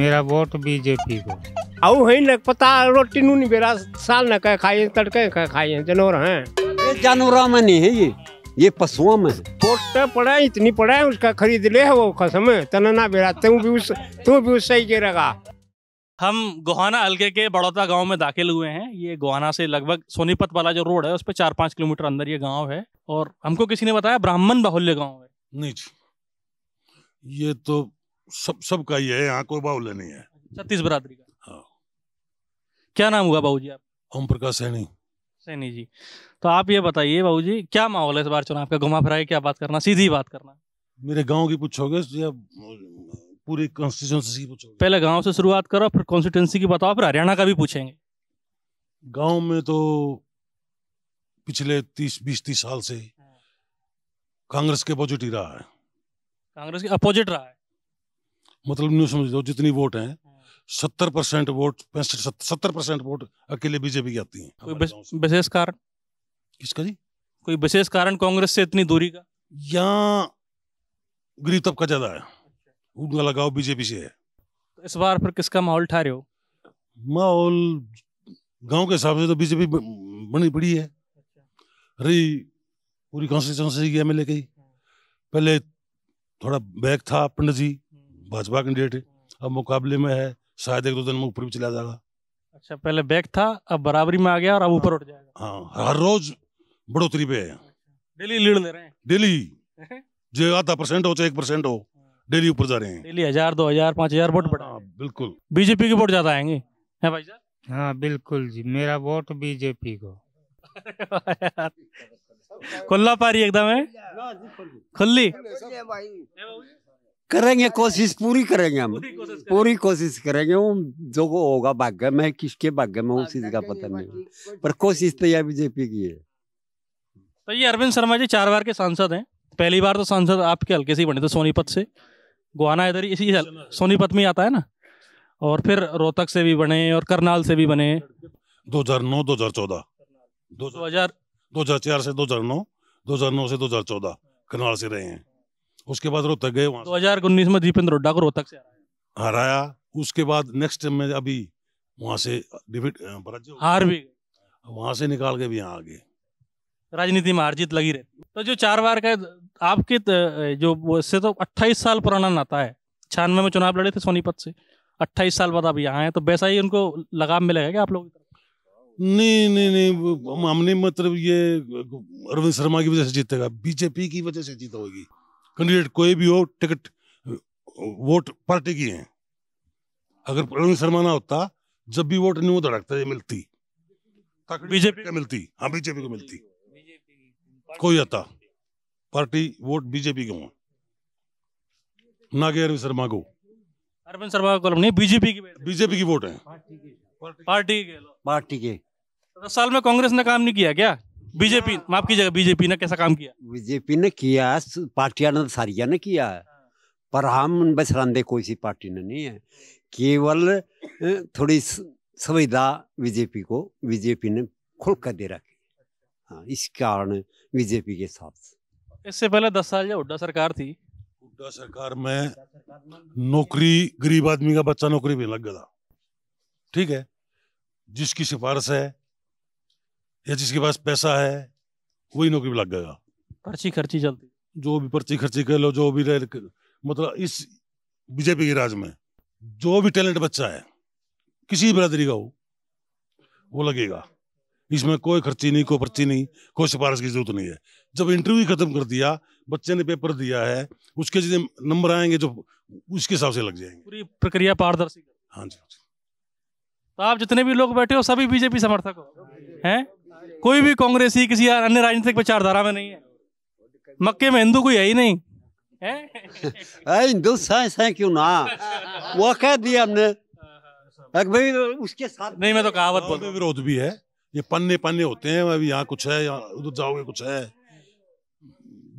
मेरा vote BJP को आऊ है न पता रोटी नूनी बेरा साल न कह खाई तड़के कह खाई जानवर हैं ये जानवरों में नहीं है ये ये पशुओं में टोटे तो पड़ा है इतनी पड़ा है उसका खरीद ले है वो कसम है तना बेरा तू भी उस तू भी उस सही के रहा हम गोहाना अलगे के बड़ौता गांव में दाखिल हुए हैं ये गोहाना से लगभग सोनीपत वाला जो रोड है उस पर चार पाँच किलोमीटर अंदर ये गांव है और हमको किसी ने बताया ब्राह्मण बाहुल्य गांव है नहीं जी ये तो सब सबका ही है यहाँ कोई बाहुल्य नहीं है छत्तीस बरादरी का हाँ क्या नाम हुआ बाबू जी आप ओम प्रकाश सैनी सैनी जी तो आप ये बताइए बाबू जी क्या माहौल है इस बार चुनाव का घुमा फिराए क्या बात करना सीधी बात करना मेरे गांव की पूछोगे या पूरी कॉन्स्टिट्यूंसी की पूछोगे पहले गांव से शुरुआत करो फिर कॉन्स्टिट्यूंसी की बताओ फिर हरियाणा का भी पूछेंगे गांव में तो पिछले तीस बीस तीस साल से हाँ। कांग्रेस के अपोजिट ही रहा है कांग्रेस के अपोजिट रहा है मतलब न्यूज समझ लो जितनी वोट हैं हम्म। सत्तर परसेंट वोट पैंसठ सत्तर परसेंट वोट अकेले बीजेपी की आती है विशेष कारण किसका जी कोई विशेष कारण कांग्रेस से इतनी दूरी का या गरीब तबका ज्यादा है उनका अच्छा। लगाव बीजेपी से है तो इस बार फिर किसका माहौल ठा रहे हो माहौल गांव के हिसाब से तो बीजेपी बनी पड़ी है अच्छा। रही पूरी कॉन्स्टिट्यूंसी एम एल ए हम्म। पहले थोड़ा बैक था पंडित जी भाजपा कैंडिडेट है अब मुकाबले में है शायद एक दो दिन में ऊपर भी चला जाएगा अच्छा पहले बैक था अब बराबरी में आ गया और अब ऊपर उठ जाएगा हाँ हर रोज बढ़ोतरी पे है डेली लीड ले रहे हैं डेली जो आधा परसेंट हो चाहे एक परसेंट हो डेली ऊपर जा रहे हैं डेली हजार दो हजार पाँच हजार वोट बढ़ा हाँ, बिल्कुल बीजेपी के वोट ज्यादा आएंगे है भाई साहब हाँ बिल्कुल जी मेरा वोट बीजेपी को खुल्ला पारी एकदम है खुल्ली करेंगे कोशिश पूरी करेंगे हम पूरी कोशिश करेंगे वो जो होगा भाग्य में किसके भाग्य में उस चीज का पता नहीं पर कोशिश तो यह बीजेपी की है तो ये अरविंद शर्मा जी चार बार के सांसद हैं पहली बार तो सांसद आपके हल्के से ही बने थे सोनीपत से गुआना इधर इसी सोनीपत में आता है ना और फिर रोहतक से भी बने और करनाल से भी बने 2009 2014 2000 चार से दो दो हजार नौ हजार नौ से दो हजार चौदह करनाल से रहे हैं उसके बाद रोहतक गए वहाँ दो हजार उन्नीस में दीपेंद्र हुड्डा को रोहतक से हराया उसके बाद नेक्स्ट में अभी वहां से डिफिट हार भी वहां से निकाल के भी यहाँ आगे राजनीति में हार जीत लगी रहती तो जो चार बार का आपके जो से तो 28 साल पुराना नाता है छियानवे में चुनाव लड़े थे सोनीपत से 28 साल बाद आप यहाँ हैं तो वैसा ही उनको लगाम मिलेगा क्या आप लोग नहीं नहीं नहीं हमने मतलब ये अरविंद शर्मा की वजह से जीतेगा बीजेपी की वजह से जीत होगी कैंडिडेट कोई भी हो टिकट वोट पार्टी की है अगर प्रवीण शर्मा ना होता जब भी वोट नहीं होता रखता मिलती बीजेपी का मिलती हाँ बीजेपी को मिलती कोई आता पार्टी वोट बीजेपी के ना कि अरविंद शर्मा को अरविंद शर्मा को नहीं बीजेपी की बीजेपी की वोट है पार्टी के पार्टी के दस तो साल में कांग्रेस ने काम नहीं किया क्या बीजेपी हाँ। माफ कीजिएगा बीजेपी ने कैसा काम किया बीजेपी ने किया पार्टियां ने सारिया ने किया है हाँ। पर हम बस कोई सी पार्टी ने नहीं है केवल थोड़ी सुविधा बीजेपी को बीजेपी ने खुल कर दे रखी अच्छा। हाँ इस कारण बीजेपी के साथ इससे पहले दस साल जब हुड्डा सरकार थी हुड्डा सरकार में नौकरी गरीब आदमी का बच्चा नौकरी में लग गया ठीक है जिसकी सिफारिश है या जिसके पास पैसा है वही नौकरी लग गया पर्ची खर्ची चलती जो भी पर्ची खर्ची कर लो जो भी मतलब इस बीजेपी के राज में जो भी टैलेंट बच्चा है किसी बरादरी का हो वो लगेगा इसमें कोई खर्ची नहीं कोई पर्ची नहीं कोई सिफारिश की जरूरत नहीं है जब इंटरव्यू खत्म कर दिया बच्चे ने पेपर दिया है उसके जितने नंबर आएंगे जो उसके हिसाब से लग जाएंगे पूरी प्रक्रिया पारदर्शी हाँ, हाँ जी तो आप जितने भी लोग बैठे हो सभी बीजेपी समर्थक हो हैं कोई भी कांग्रेसी किसी अन्य राजनीतिक विचारधारा में नहीं है मक्के में हिंदू कोई है ही नहीं है हिंदू साइंस है क्यों ना वो कह दिया हमने भाई उसके साथ नहीं मैं तो कहावत बोल विरोध भी है ये पन्ने पन्ने होते हैं अभी यहाँ कुछ है यहाँ उधर जाओगे कुछ है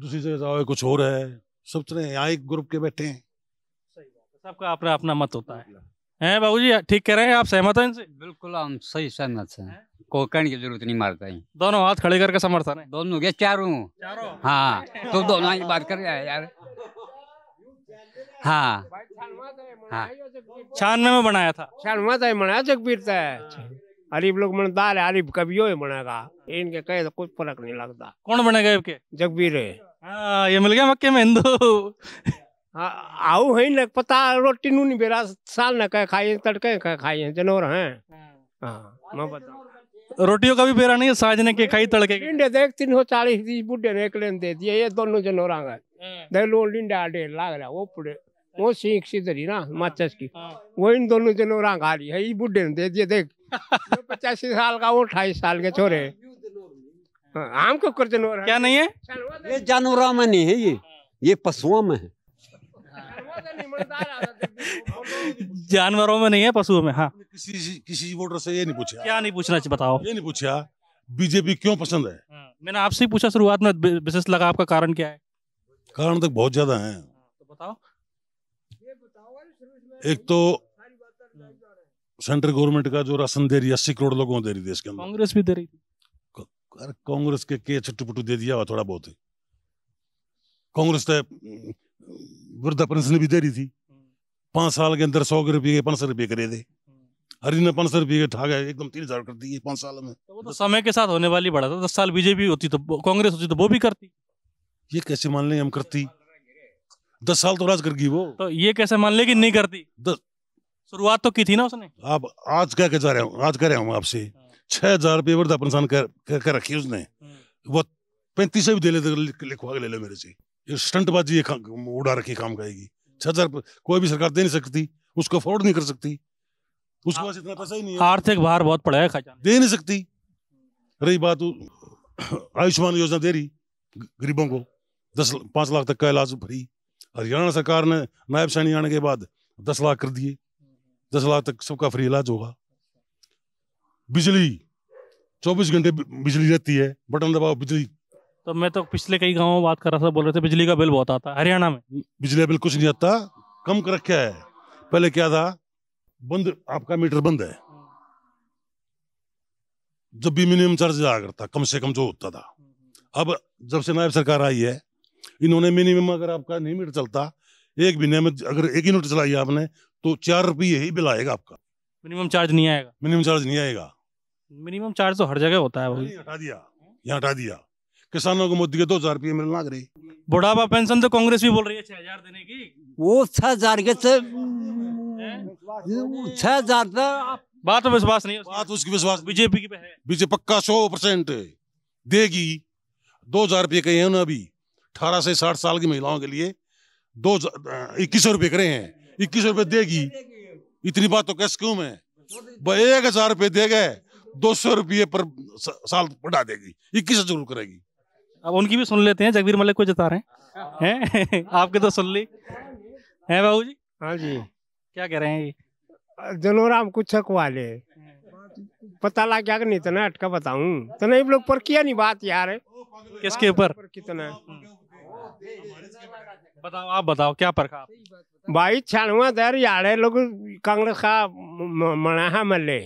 दूसरी जगह जाओगे कुछ और है सब तरह यहाँ एक ग्रुप के बैठे हैं सबका अपना अपना मत होता है हैं बाबूजी ठीक कह रहे हैं आप सहमत हैं इनसे बिल्कुल हम सही सहमत हैं को कहने की जरूरत नहीं मारता है दोनों हाथ खड़े करके समर्थन है दोनों गया चारों हाँ तो दोनों ही बात कर रहे हैं यार हाँ हाँ छानवे में बनाया था छानवा था तो मनाया जगबीर था तो अच्छा। अरीब लोग मन मनदार है अरीब कभी हो बनेगा इनके कहे तो कुछ फर्क नहीं लगता कौन बनेगा इनके जगबीर है हाँ, ये मिल गया मक्के में हिंदू हाँ, आओ है न पता रोटी नूनी बेरा साल न कह खाई तड़के कह खाई जनोर हैं हाँ, हाँ मैं बताऊँ रोटियों का भी बेरा नहीं है साजने के खाई तड़के लिंडे देख तीन सौ चालीस दी बुढ़े ने एक लेन दे दिए ये दोनों जन हो रहा देख लो लिंडे आड़े लाग रहा वो पूरे वो सीख सी ना माचस की हाँ। वो इन दोनों जन हो रही है ये बुढ़े ने दे दिए देख पचासी साल का वो अठाईस साल के छोरे हाँ, आम को कर जनवर क्या नहीं है ये जानवरों में नहीं है ये ये पशुओं में है जानवरों में नहीं है पशुओं में हाँ किसी किसी वोटर से ये नहीं पूछा क्या नहीं पूछना बताओ ये नहीं पूछा बीजेपी क्यों पसंद है हाँ, मैंने आपसे ही पूछा शुरुआत में विशेष लगा आपका कारण क्या है कारण तो बहुत ज्यादा है हाँ, तो बताओ एक तो सेंट्रल गवर्नमेंट का जो राशन दे रही है अस्सी करोड़ लोगों को दे रही देश के अंदर कांग्रेस भी दे रही थी कांग्रेस के के छुट्टू पुट्टू दे दिया हुआ थोड़ा बहुत ही कांग्रेस तो वृद्धा पेंशन भी दे रही थी पाँच साल के अंदर सौ रुपये के पाँच सौ रुपये करे दे हम्म। हरी ने पाँच सौ रुपये के ठा गए एकदम तीन हजार कर दिए पाँच साल में तो, तो समय के साथ होने वाली बढ़ा था दस साल बीजेपी होती तो कांग्रेस होती तो वो भी करती ये कैसे मान लें हम करती दस साल तो राज करगी वो तो ये कैसे मान लें कि नहीं करती शुरुआत तो की थी ना उसने आप आज क्या कह जा रहे हो आज कह रहे हूँ आपसे हाँ। छह हजार रुपये वृद्धा पेंशन कर, रखी उसने हाँ। वो पैंतीस भी दे लेते लिखवा के ले लो मेरे से ये स्टंटबाजी ये उड़ा रखी काम गाएगी छह हजार कोई भी सरकार दे नहीं सकती उसको अफोर्ड नहीं कर सकती उसके पास इतना पैसा ही नहीं है आर्थिक भार बहुत पड़ा है खजाने दे नहीं सकती रही बात आयुष्मान योजना दे रही गरीबों को दस पांच लाख तक का इलाज भरी हरियाणा सरकार ने नायब सैनी आने के बाद दस लाख कर दिए दस लाख तक सबका फ्री इलाज होगा बिजली चौबीस घंटे बिजली रहती है बटन दबाओ बिजली तो मैं तो पिछले कई गाँव में बात कर रहा था बोल रहे थे बिजली का बिल बहुत आता है हरियाणा में बिजली का बिल कुछ नहीं आता कम कर रखा है पहले क्या था बंद आपका मीटर बंद है जब भी मिनिमम चार्ज जाया करता कम से कम जो होता था अब जब से नायब सरकार आई है इन्होंने मिनिमम अगर आपका नहीं मीटर चलता एक महीने में अगर एक ही यूनिट चलाई आपने तो चार रुपये ही बिल आएगा आपका मिनिमम चार्ज नहीं आएगा मिनिमम चार्ज नहीं आएगा मिनिमम चार्ज तो हर जगह होता है हटा दिया यहाँ हटा दिया किसानों को मोदी के दो हजार रुपये मिलना करे बुढ़ापा पेंशन तो कांग्रेस भी बोल रही है छह हजार देने की वो छह हजार के छह हजार तो बात विश्वास नहीं बात उसकी विश्वास बीजेपी की है बीजेपी पक्का सौ परसेंट देगी दो हजार रुपये कहे हैं अभी अठारह से साठ साल की महिलाओं के लिए दो इक्कीस सौ रुपये करे हैं इक्कीस सौ रुपये देगी इतनी बात तो कैसे क्यों मैं एक हजार रुपये दे गए दो सौ रुपये पर साल बढ़ा देगी इक्कीस जरूर करेगी अब उनकी भी सुन लेते हैं जगवीर मलिक को जता रहे हैं हाँ। हैं आपके तो सुन ली हैं बाबू जी हाँ जी क्या कह रहे हैं ये जनोराम कुछ वाले पता लग गया नहीं इतना अटका बताऊं तो नहीं लोग पर किया नहीं बात यार किसके ऊपर कितना बताओ आप बताओ क्या परखा भाई छानवा दर यार लोग कांग्रेस का मना है मल्ले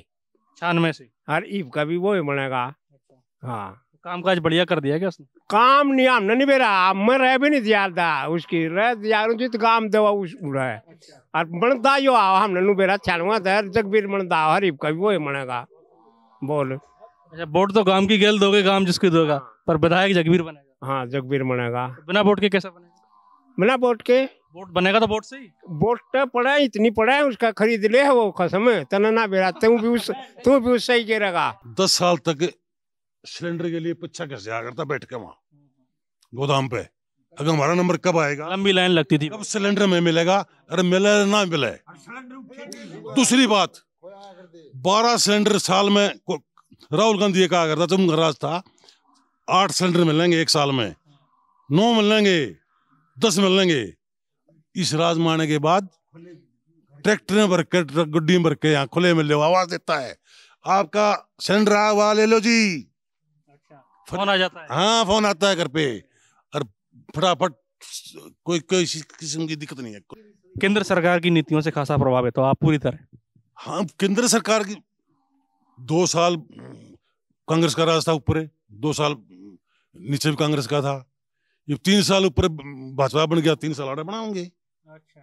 छानवे से हर ईब का भी वो ही बनेगा अच्छा। हाँ काम काज बढ़िया कर दिया क्या उसने काम नहीं हमने नहीं बेरा मैं रह भी नहीं था उसकी रह यार जित काम दे उस रहा है अच्छा। और बनता यो आओ हमने नु बेरा जग भी बनता मनदा हरीफ कभी वो मनेगा बोल अच्छा वोट तो काम की गेल दोगे काम जिसकी दोगा हाँ। पर विधायक जगबीर बनेगा हाँ जगबीर बनेगा बिना वोट के कैसा बनेगा बिना वोट के वोट बनेगा तो वोट से ही वोट तो पड़ा है इतनी पड़ा है उसका खरीद ले है वो खसम तना ना बेरा तू भी उस तू भी उससे ही गिरेगा दस साल तक सिलेंडर के लिए पिछा कैसे आ करता बैठ के वहां हम्म, हम्म। गोदाम पे अगर हमारा नंबर कब आएगा लंबी लाइन लगती थी कब सिलेंडर में मिलेगा अरे मिले ना मिले हाँ, दूसरी बात बारह सिलेंडर साल में राहुल गांधी ये कहा करता तुम राज था आठ सिलेंडर मिलेंगे एक साल में नौ मिलेंगे दस मिलेंगे इस राज मारने के बाद ट्रैक्टर में भर के गुड्डी में भर के यहाँ खुले मिले आवाज देता है आपका सिलेंडर आवा ले लो जी फोन आ जाता है हाँ फोन आता है घर पे और फटाफट कोई कोई किस्म की दिक्कत नहीं है केंद्र सरकार की नीतियों से खासा प्रभाव है तो आप पूरी तरह हाँ केंद्र सरकार की दो साल कांग्रेस का राज था ऊपर दो साल नीचे भी कांग्रेस का था ये तीन साल ऊपर भाजपा बन गया तीन साल आड़े बनाओगे अच्छा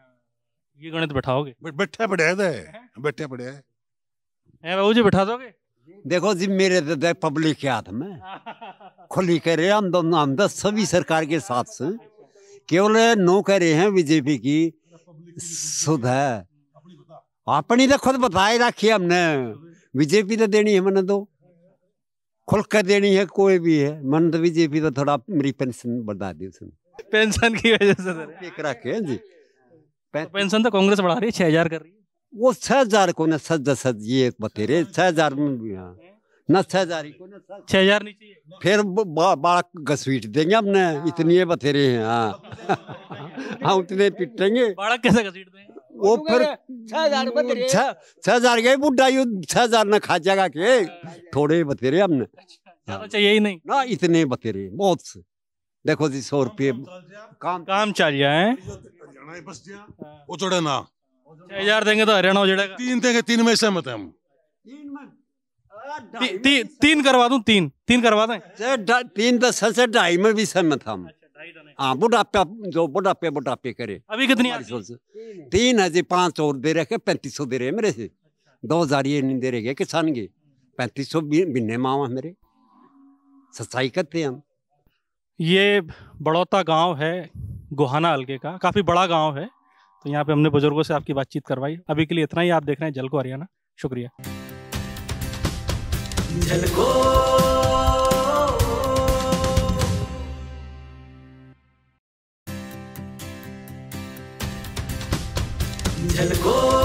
ये गणित बैठाओगे बैठा पड़ा है बैठा पड़ा है बाबू जी बैठा दोगे देखो जी मेरे तो देख पब्लिक के हाथ में खुली कह रहे हम दोनों तो सभी सरकार के साथ से केवल नो कह रहे हैं बीजेपी की सुध है अपनी तो खुद बताए रखी हमने बीजेपी तो देनी है मैंने तो खुल कर देनी है कोई भी है मन तो बीजेपी तो थोड़ा मेरी पेंशन बढ़ा दी उसने पेंशन की वजह से रखे जी तो पेंशन तो कांग्रेस बढ़ा रही है छह हजार कर रही है वो छह हजार को ना सज सज ये बतेरे छह हजार में भी हाँ ना हाँ। हाँ। हाँ, छह हजार को ना छह हजार नीचे फिर बारह घसीट देंगे हमने इतनी ये बतेरे हैं हाँ हाँ उतने पिटेंगे बारह कैसे घसीट देंगे वो फिर छह हजार छह गए बुढ़ा यू छह हजार ना खा जाएगा के थोड़े बतेरे हमने अच्छा, तो चाहिए ही नहीं ना इतने बतेरे बहुत से देखो जी सौ रुपये काम काम चाहिए है वो चढ़े ना छह हजार देंगे तो हरियाणा हो जाएगा तीन देंगे तीन में सहमत है हम तीन में ती, ती, तीन करवा दूं तीन तीन करवा दें तीन तो सर से ढाई में भी सहमत हम अच्छा, तो हाँ बुढ़ापा जो बुढ़ापे बुढ़ापे करे अभी कितनी तीन है जी पांच सौ दे रखे पैंतीस सौ दे रहे मेरे से दो हजार ये नहीं दे रहे किसान के पैंतीस सौ बिन्ने मावा मेरे सच्चाई करते हम ये बड़ौता गांव है गोहाना हल्के का काफ़ी बड़ा गांव है तो यहाँ पे हमने बुजुर्गों से आपकी बातचीत करवाई अभी के लिए इतना ही आप देख रहे हैं जलको हरियाणा शुक्रिया जल झलको